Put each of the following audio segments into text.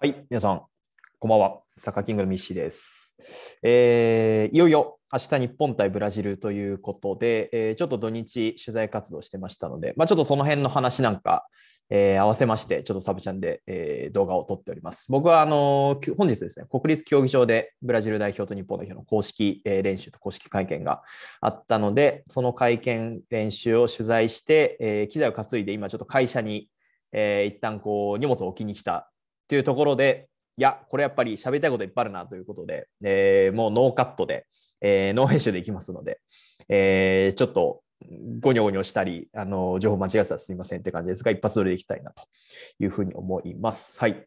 はい、皆さん、こんばんは。サッカーキングのミッシーです。えー、いよいよ明日日本対ブラジルということで、えー、ちょっと土日取材活動してましたので、まあ、ちょっとその辺の話なんか、えー、合わせまして、ちょっとサブチャンで、えー、動画を撮っております。僕はあのー、本日ですね、国立競技場でブラジル代表と日本代表の公式、えー、練習と公式会見があったので、その会見練習を取材して、えー、機材を担いで今ちょっと会社にえー、一旦こう荷物を置きに来たっていうところで、いや、これやっぱり喋りたいこといっぱいあるなということで、えー、もうノーカットで、えー、ノー編集でいきますので、えー、ちょっとごにょごにょしたり、あの情報間違えたらすみませんって感じですが、一発撮りでいきたいなというふうに思います。はい。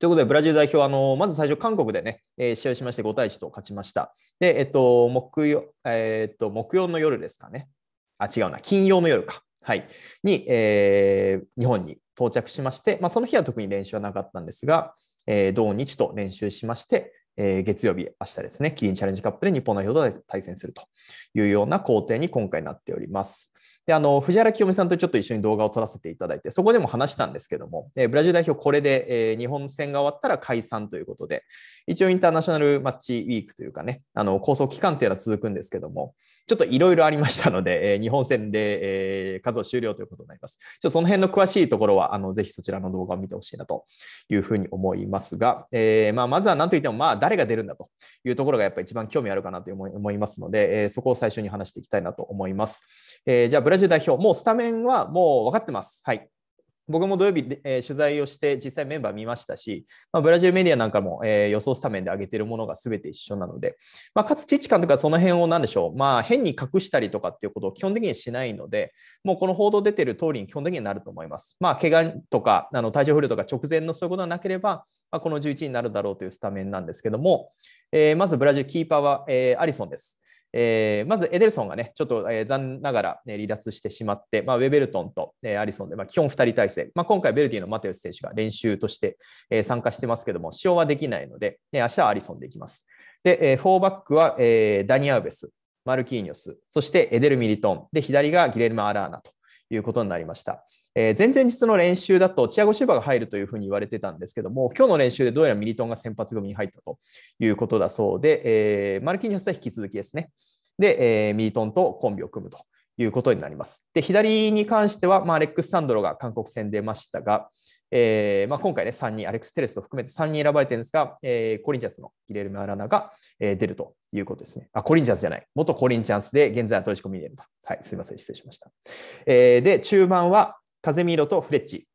ということで、ブラジル代表、あのまず最初、韓国でね、えー、試合しまして5対1と勝ちました。で、えっと、木曜、えー、っと、木曜の夜ですかね。あ、違うな、金曜の夜か。はい、に、えー、日本に到着しまして、まあ、その日は特に練習はなかったんですが、えー、日と練習しまして、えー、月曜日、明日ですね、キリンチャレンジカップで日本代表と対戦するというような工程に今回なっております。であの藤原清美さんとちょっと一緒に動画を撮らせていただいて、そこでも話したんですけども、えブラジル代表、これで、え日本戦が終わったら解散ということで、一応インターナショナルマッチウィークというかね、あの構想期間というのは続くんですけども、ちょっといろいろありましたので、え日本戦で、え数を終了ということになります。ちょっとその辺の詳しいところは、あのぜひそちらの動画を見てほしいなというふうに思いますが、えー、まあ、まずは何といっても、まあ、誰が出るんだというところがやっぱり一番興味あるかなと思いますので、えそこを最初に話していきたいなと思います。えー、じゃあブラジル代表、もうスタメンはもう分かってます。はい、僕も土曜日えー、取材をして実際メンバー見ましたし、まあ、ブラジルメディアなんかも、えー、予想スタメンで上げてるものが全て一緒なので、まあ、かつチッチ監督はその辺を何でしょう、まあ、変に隠したりとかっていうことを基本的にしないので、もうこの報道出てる通りに基本的になると思います。まあ、怪我とかあの体調不良とか直前のそういうことがなければ、まあ、この11になるだろうというスタメンなんですけども、えー、まずブラジルキーパーは、えー、アリソンです。えー、まずエデルソンがね、ちょっと、えー、残念ながら、ね、離脱してしまって、まあ、ウェベルトンと、えー、アリソンで、まあ、基本2人体制、まあ、今回、ベルディのマテウス選手が練習として、えー、参加してますけども、使用はできないので、ね、明日はアリソンでいきます。で、えー、4バックは、えー、ダニアウベス、マルキーニョス、そしてエデル・ミリトン、で、左がギレルマ・アラーナということになりました。えー、前々日の練習だと、チアゴ・シューバが入るというふうに言われてたんですけども、今日の練習でどうやらミリトンが先発組に入ったということだそうで、えー、マルキーニョスは引き続きですね。で、えー、ミリトンとコンビを組むということになります。で、左に関しては、まあ、レックス・サンドロが韓国戦出ましたが、えーまあ、今回ね、3人、アレックス・テレスと含めて3人選ばれてるんですが、えー、コリンチャンスのギレルム・アラナが、えー、出るということですね。あ、コリンチャンスじゃない。元コリンチャンスで、現在はトリ込みでいると。はい、すみません、失礼しました。えー、で、中盤はカゼミーロとフレッチ。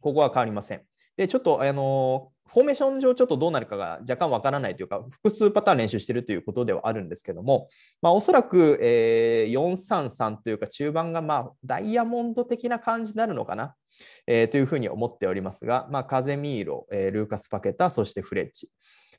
ここは変わりません。で、ちょっと、あのフォーメーション上ちょっとどうなるかが若干わからないというか、複数パターン練習しているということではあるんですけども、まあ、おそらく、えー、433というか、中盤がまあダイヤモンド的な感じになるのかな、えー、というふうに思っておりますが、まあ、カゼミーロ、えー、ルーカス・パケタ、そしてフレッチ。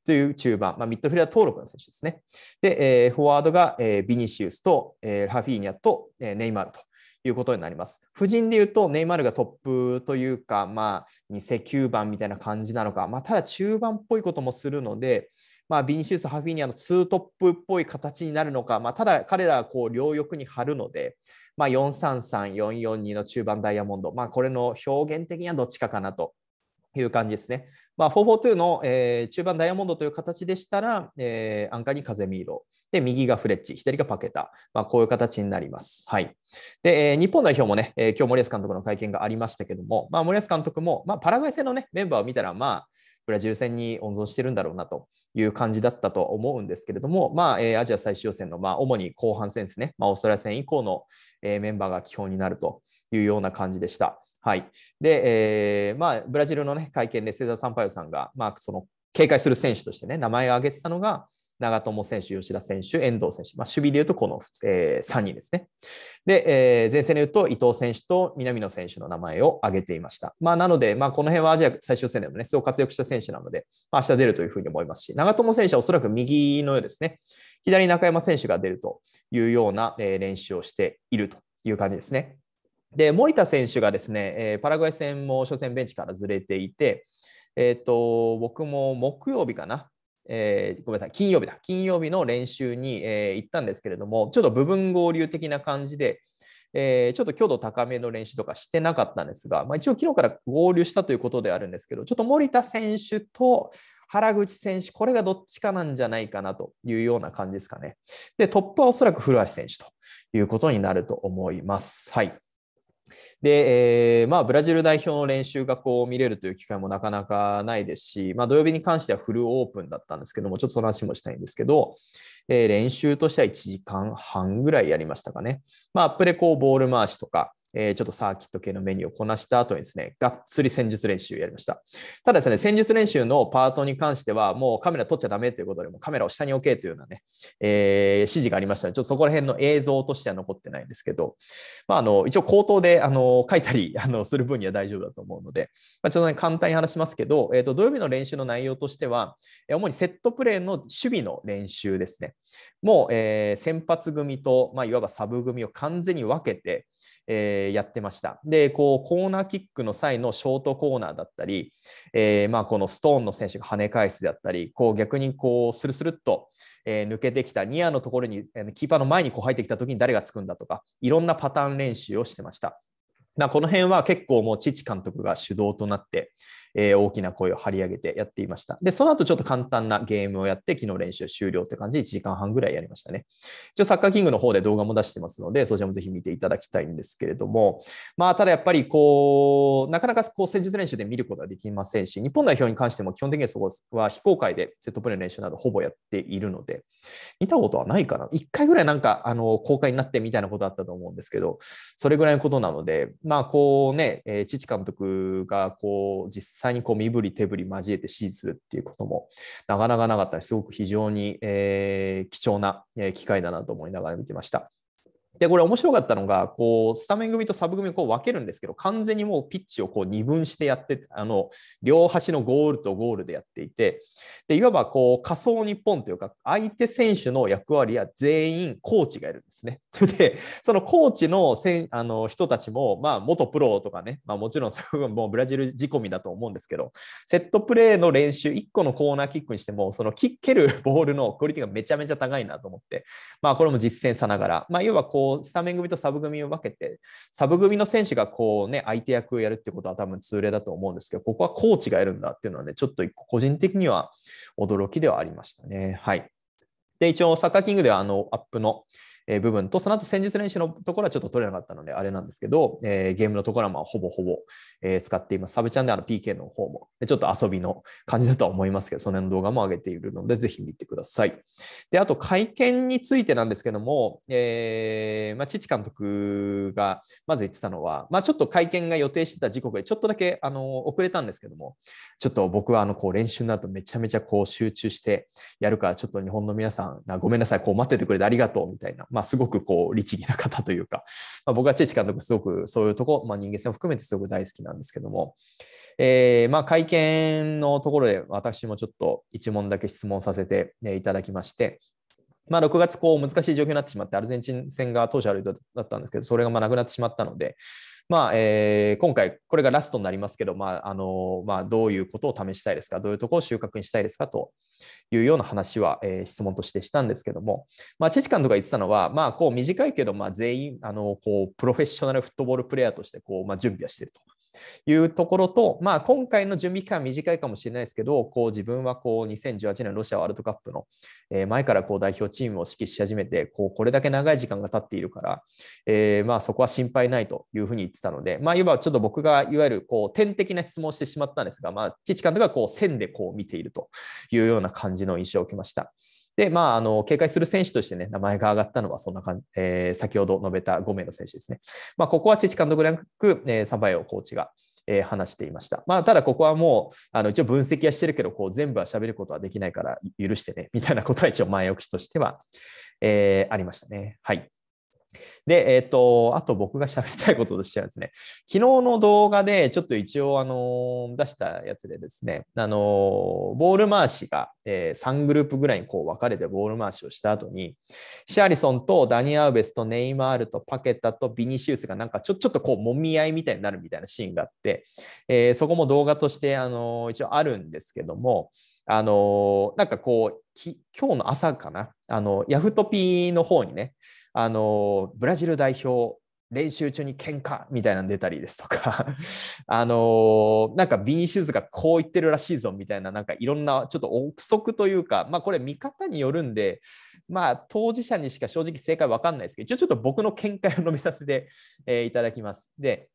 という中盤、まあ、ミッドフィルダー登録の選手ですね。で、えー、フォワードが、えー、ビニシウスと、えー、ラフィーニャと、えー、ネイマールということになります。夫人で言うと、ネイマールがトップというか、まあ、偽9番みたいな感じなのか、まあ、ただ中盤っぽいこともするので、まあ、ビニシウス・ハフィニアの2トップっぽい形になるのか、まあ、ただ彼らはこう両翼に張るので、まあ、433、442の中盤ダイヤモンド、まあ、これの表現的にはどっちかかなという感じですね。まあ、442の、えー、中盤ダイヤモンドという形でしたら、えー、アンカーにカゼミーロ。で、右がフレッチ、左がパケタ。まあ、こういう形になります。はい。で、えー、日本代表もね、えー、今日森保監督の会見がありましたけども、まあ、森保監督も、まあ、パラグアイ戦のね、メンバーを見たら、まあ、ブラジル戦に温存してるんだろうなという感じだったと思うんですけれども、まあえー、アジア最終予選の、まあ、主に後半戦ですね、まあ、オーストラリア戦以降の、えー、メンバーが基本になるというような感じでした。はい。で、えー、まあ、ブラジルのね、会見でセザー・サンパイオさんが、まあ、その、警戒する選手としてね、名前を挙げてたのが、長友選手、吉田選手、遠藤選手、まあ、守備でいうとこの、えー、3人ですね。で、えー、前線でいうと伊藤選手と南野選手の名前を挙げていました。まあ、なので、まあ、この辺はアジア最終戦でもね、すごく活躍した選手なので、まあ、明日出るというふうに思いますし、長友選手はおそらく右のようですね、左中山選手が出るというような練習をしているという感じですね。で森田選手がですね、えパラグアイ戦も初戦ベンチからずれていて、えーと、と僕も木曜日かな、えー、ごめんなさい、金曜日だ、金曜日の練習に、えー、行ったんですけれども、ちょっと部分合流的な感じで、えー、ちょっと強度高めの練習とかしてなかったんですが、まあ、一応、昨日から合流したということであるんですけど、ちょっと森田選手と原口選手、これがどっちかなんじゃないかなというような感じですかね。で、トップはおそらく古橋選手ということになると思います。はいで、えー、まあ、ブラジル代表の練習がこう見れるという機会もなかなかないですし、まあ、土曜日に関してはフルオープンだったんですけども、ちょっとその話もしたいんですけど、えー、練習としては1時間半ぐらいやりましたかね。まあ、アップでこうボール回しとか、えー、ちょっとサーキット系のメニューをこなした後にですね、がっつり戦術練習をやりました。ただですね、戦術練習のパートに関しては、もうカメラ撮っちゃダメということで、もカメラを下に置けというようなね、えー、指示がありましたので、ちょっとそこら辺の映像としては残ってないんですけど、まあ、あの一応口頭であの書いたり あのする分には大丈夫だと思うので、まあ、ちょっと、ね、簡単に話しますけど、えーと、土曜日の練習の内容としては、主にセットプレーの守備の練習ですね。もう、えー、先発組と、まあ、いわばサブ組を完全に分けて、えー、やってました。で、こう、コーナーキックの際のショートコーナーだったり、えー、まあ、このストーンの選手が跳ね返すであったり、こう、逆にこう、スルスルっと、えー、抜けてきたニアのところに、キーパーの前にこう入ってきた時に誰がつくんだとか、いろんなパターン練習をしてました。この辺は結構もう父監督が主導となって、えー、大きな声を張り上げてやっていました。で、その後ちょっと簡単なゲームをやって、昨日練習終了って感じで1時間半ぐらいやりましたね。一応サッカーキングの方で動画も出してますので、そちらもぜひ見ていただきたいんですけれども、まあ、ただやっぱりこう、なかなかこう戦術練習で見ることはできませんし、日本代表に関しても基本的にそこは非公開でセットプレーの練習などほぼやっているので、見たことはないかな。1回ぐらいなんかあの公開になってみたいなことあったと思うんですけど、それぐらいのことなので、まあこうね、えー、父監督がこう実際にこう身振り手振り交えて指示するっていうこともなかなかなかったりすごく非常に、えー、貴重な機会だなと思いながら見てました。で、これ面白かったのが、こう、スタメン組とサブ組をこう分けるんですけど、完全にもうピッチをこう二分してやって、あの、両端のゴールとゴールでやっていて、で、いわばこう、仮想日本というか、相手選手の役割は全員コーチがいるんですね。で、そのコーチのせんあの人たちも、まあ、元プロとかね、まあ、もちろんそもうブラジル仕込みだと思うんですけど、セットプレーの練習、1個のコーナーキックにしても、そのケるボールのクオリティがめちゃめちゃ高いなと思って、まあ、これも実践さながら、まあ、要はこう、スタメン組とサブ組を分けてサブ組の選手がこうね相手役をやるってことは多分通例だと思うんですけどここはコーチがやるんだっていうのはねちょっと個人的には驚きではありましたね。はい、で一応サッカーキングではあのアップの部分と、その後戦術練習のところはちょっと取れなかったので、あれなんですけど、えー、ゲームのところはまあほぼほぼ、えー、使っています。サブチャンネルの PK の方も、ちょっと遊びの感じだとは思いますけど、その辺の動画も上げているので、ぜひ見てください。で、あと会見についてなんですけども、えー、まあ、父監督がまず言ってたのは、まあ、ちょっと会見が予定してた時刻でちょっとだけあの遅れたんですけども、ちょっと僕はあのこう練習になるとめちゃめちゃこう集中してやるから、ちょっと日本の皆さん、ごめんなさい、こう待っててくれてありがとうみたいなまあ、すごくこう律儀な方というか、まあ、僕はチェチ監督すごくそういうとこ、まあ、人間性を含めてすごく大好きなんですけども、えー、まあ会見のところで私もちょっと1問だけ質問させていただきまして、まあ、6月こう難しい状況になってしまってアルゼンチン戦が当初あるだったんですけどそれがまなくなってしまったので、まあえー、今回、これがラストになりますけど、まああのまあ、どういうことを試したいですか、どういうところを収穫にしたいですかというような話は、えー、質問としてしたんですけども、まあ、チェチカンとか言ってたのは、まあ、こう短いけど、まあ、全員あのこうプロフェッショナルフットボールプレーヤーとしてこう、まあ、準備はしているというところと、まあ、今回の準備期間短いかもしれないですけど、こう自分はこう2018年ロシアワールドカップの前からこう代表チームを指揮し始めて、こうこれだけ長い時間が経っているから、えー、まあそこは心配ないというふうに言ってたので、まあ、いわばちょっと僕がいわゆるこう点的な質問をしてしまったんですが、まあ、父監督がこう線でこう見ているというような感じの印象を受けました。で、まあ、あの警戒する選手として、ね、名前が挙がったのはそんな感じ、えー、先ほど述べた5名の選手ですね。まあ、ここはチェチ監督ではなく、えー、サバイオコーチが。えー、話していました。まあ、ただここはもう、あの一応分析はしてるけど、こう全部は喋ることはできないから許してね、みたいなことは一応前置きとしては、えー、ありましたね。はい。で、えっ、ー、と、あと僕が喋りたいこととしてはですね、昨日の動画でちょっと一応、あの、出したやつでですね、あの、ボール回しが、えー、3グループぐらいにこう分かれてボール回しをした後に、シャーリソンとダニ・アウベスとネイマールとパケタとビニシウスがなんかちょちょっとこうもみ合いみたいになるみたいなシーンがあって、えー、そこも動画として、あの、一応あるんですけども、あのなんかこう、今日の朝かな、あのヤフトピの方にねあのブラジル代表練習中に喧嘩みたいなの出たりですとか あのなんかビニシューズがこう言ってるらしいぞみたいな、なんかいろんなちょっと憶測というか、まあこれ見方によるんで、まあ当事者にしか正直正解わかんないですけど、一応ちょっと僕の見解を述べさせて、えいただきます。で、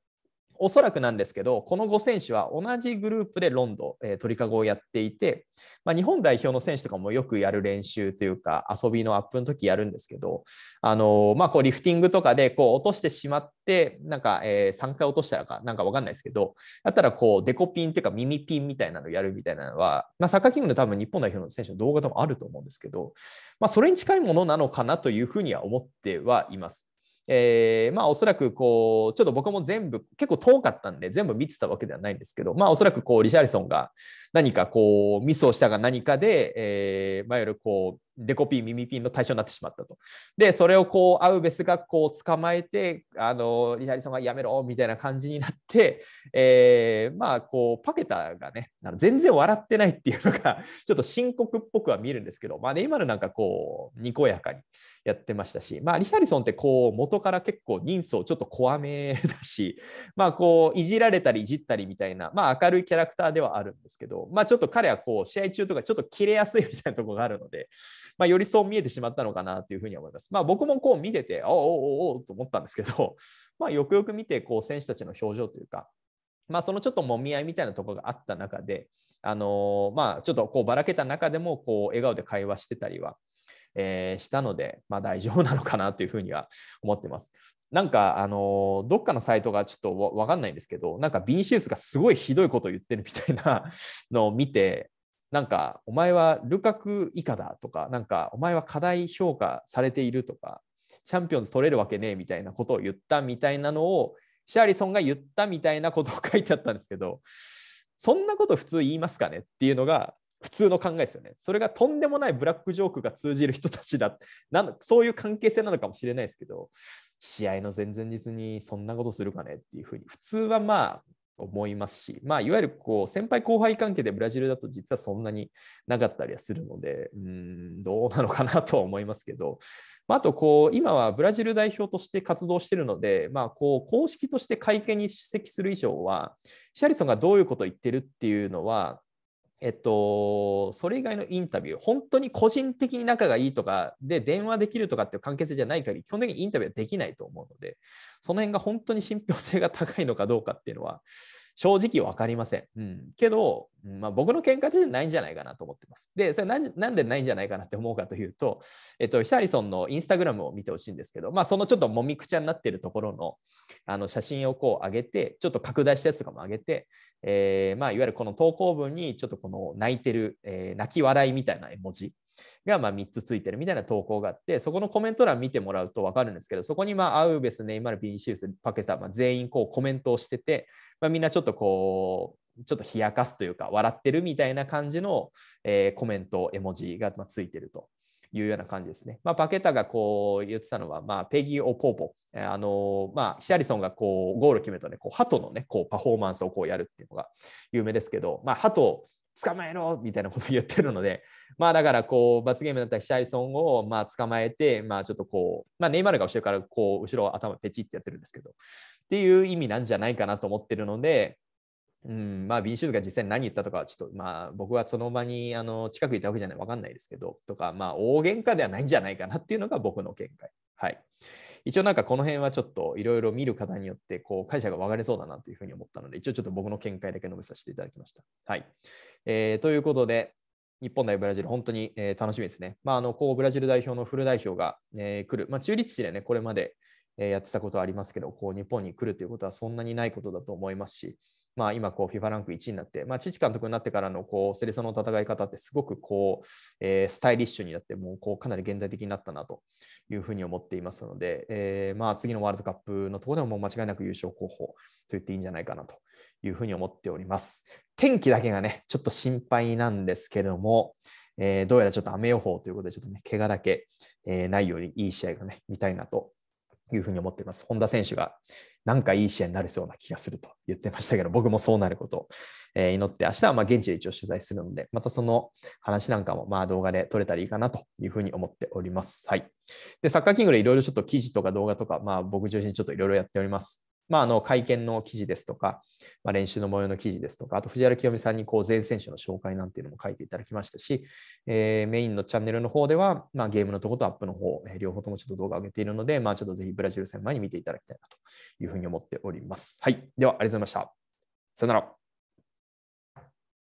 おそらくなんですけど、この5選手は同じグループでロンド、えー、鳥かごをやっていて、まあ、日本代表の選手とかもよくやる練習というか、遊びのアップの時やるんですけど、あのー、まあ、こうリフティングとかでこう落としてしまって、なんか、え3回落としたらか、なんか分かんないですけど、だったらこうデコピンっていうか耳ピンみたいなのやるみたいなのは、まあ、サッカーキングの多分日本代表の選手の動画でもあると思うんですけど、まあ、それに近いものなのかなというふうには思ってはいます。えー、まあおそらくこうちょっと僕も全部結構遠かったんで全部見てたわけではないんですけどまあおそらくこうリシャリソンが何かこうミスをしたが何かで、えー、まあいわゆるこうデコピン、耳ピンの対象になってしまったと。で、それをこう、アウベスがこう捕まえて、あのリハリソンがやめろみたいな感じになって、えー、まあ、こう、パケタがね、あの全然笑ってないっていうのが、ちょっと深刻っぽくは見えるんですけど、まあ、ね、今のなんかこう、にこやかにやってましたし、まあ、リハリソンってこう、元から結構人相ちょっと怖めだし、まあ、こう、いじられたりいじったりみたいな、まあ、明るいキャラクターではあるんですけど、まあ、ちょっと彼はこう、試合中とかちょっと切れやすいみたいなところがあるので、まあ、よりそう見えてしまったのかなというふうに思います。まあ、僕もこう見てて、おおおおと思ったんですけど、まあ、よくよく見てこう選手たちの表情というか、まあ、そのちょっともみ合いみたいなところがあった中で、あのまあ、ちょっとこうばらけた中でもこう笑顔で会話してたりは、えー、したので、まあ、大丈夫なのかなというふうには思ってます。なんか、あのどっかのサイトがちょっとわかんないんですけど、なんかビニシウスがすごいひどいことを言ってるみたいなのを見て、なんかお前はルカク以下だとかなんかお前は課題評価されているとかチャンピオンズ取れるわけねえみたいなことを言ったみたいなのをシャーリソンが言ったみたいなことを書いてあったんですけどそんなこと普通言いますかねっていうのが普通の考えですよね。それがとんでもないブラックジョークが通じる人たちだなんそういう関係性なのかもしれないですけど試合の前々日にそんなことするかねっていうふうに普通はまあ思いますし、まあ、いわゆるこう先輩後輩関係でブラジルだと実はそんなになかったりはするので、うん、どうなのかなとは思いますけど、まあ、あとこう、今はブラジル代表として活動しているので、まあ、こう公式として会見に出席する以上は、シャリソンがどういうことを言ってるっていうのは、えっと、それ以外のインタビュー、本当に個人的に仲がいいとか、で、電話できるとかっていう関係性じゃない限り、基本的にインタビューはできないと思うので、その辺が本当に信憑性が高いのかどうかっていうのは、正直分かりません。うん、けど、まあ、僕の見解じゃないんじゃないかなと思ってます。で、それなんでないんじゃないかなって思うかというと、えっと、ヒャリソンのインスタグラムを見てほしいんですけど、まあ、そのちょっともみくちゃになってるところのあの写真をこう上げて、ちょっと拡大したやつとかも上げて、えー、まあ、いわゆるこの投稿文にちょっとこの泣いてる、えー、泣き笑いみたいな絵文字がま3つついてるみたいな投稿があって、そこのコメント欄見てもらうと分かるんですけど、そこにまあアウベス、ネイマル、ビニシウス、パケタ、まあ、全員こうコメントをしてて、まあ、みんなちょっとこう、ちょっと冷やかすというか、笑ってるみたいな感じの、えコメント、絵文字がついてると。いうような感じですね。まあ、パケタがこう言ってたのは、まあ、ペギー・オポーポ、あのまあ、ヒシャリソンがこうゴール決めたね、こう鳩の、ね、こうパフォーマンスをこうやるっていうのが有名ですけど、まあ、鳩捕まえろみたいなことを言ってるので、まあだからこう罰ゲームだったりシャイソンをまあ捕まえて、まあちょっとこう、まあ、ネイマールが後ろからこう後ろ頭ペチってやってるんですけど、っていう意味なんじゃないかなと思ってるので、うん、まあ、ビシューズが実際に何言ったとか、ちょっと、まあ、僕はその場にあの近くいたわけじゃない、わかんないですけど、とか、まあ、大喧嘩ではないんじゃないかなっていうのが僕の見解。はい。一応なんかこの辺はちょっといろいろ見る方によってこう会社が分かれそうだなというふうに思ったので、一応ちょっと僕の見解だけ述べさせていただきました。はい。えー、ということで、日本対ブラジル、本当に、え楽しみですね。まあ、あのこうブラジル代表のフル代表が、えー、来る、まあ、中立地でね、これまで、えやってたことはありますけど、こう日本に来るということはそんなにないことだと思いますし、まあ、今こう FIFA ランク1位になって、まあ、チ監督になってからのこうセレソの戦い方ってすごくこう、えー、スタイリッシュになってもうこうかなり現代的になったなというふうに思っていますので、えー、まあ次のワールドカップのところでももう間違いなく優勝候補と言っていいんじゃないかなというふうに思っております。天気だけがねちょっと心配なんですけども、えー、どうやらちょっと雨予報ということでちょっとね怪我だけ、えないようにいい試合がね見たいなというふうに思っています。本田選手がなんかいい試合になるそうな気がすると言ってましたけど、僕もそうなることを、え祈って、明日はま現地で一応取材するので、またその話なんかもまあ動画で撮れたらいいかなというふうに思っております。はい。で、サッカーキングでいろいろちょっと記事とか動画とか、まあ僕中心にちょっといろいろやっております。まあ、あの会見の記事ですとか、まあ、練習の模様の記事ですとか、あと藤原清美さんにこう全選手の紹介なんていうのも書いていただきましたし、えー、メインのチャンネルの方では、まあ、ゲームのとことアップの方、えー、両方ともちょっと動画を上げているので、まあ、ちょっとぜひブラジル戦前に見ていただきたいなというふうに思っております。はい。では、ありがとうございました。さよなら。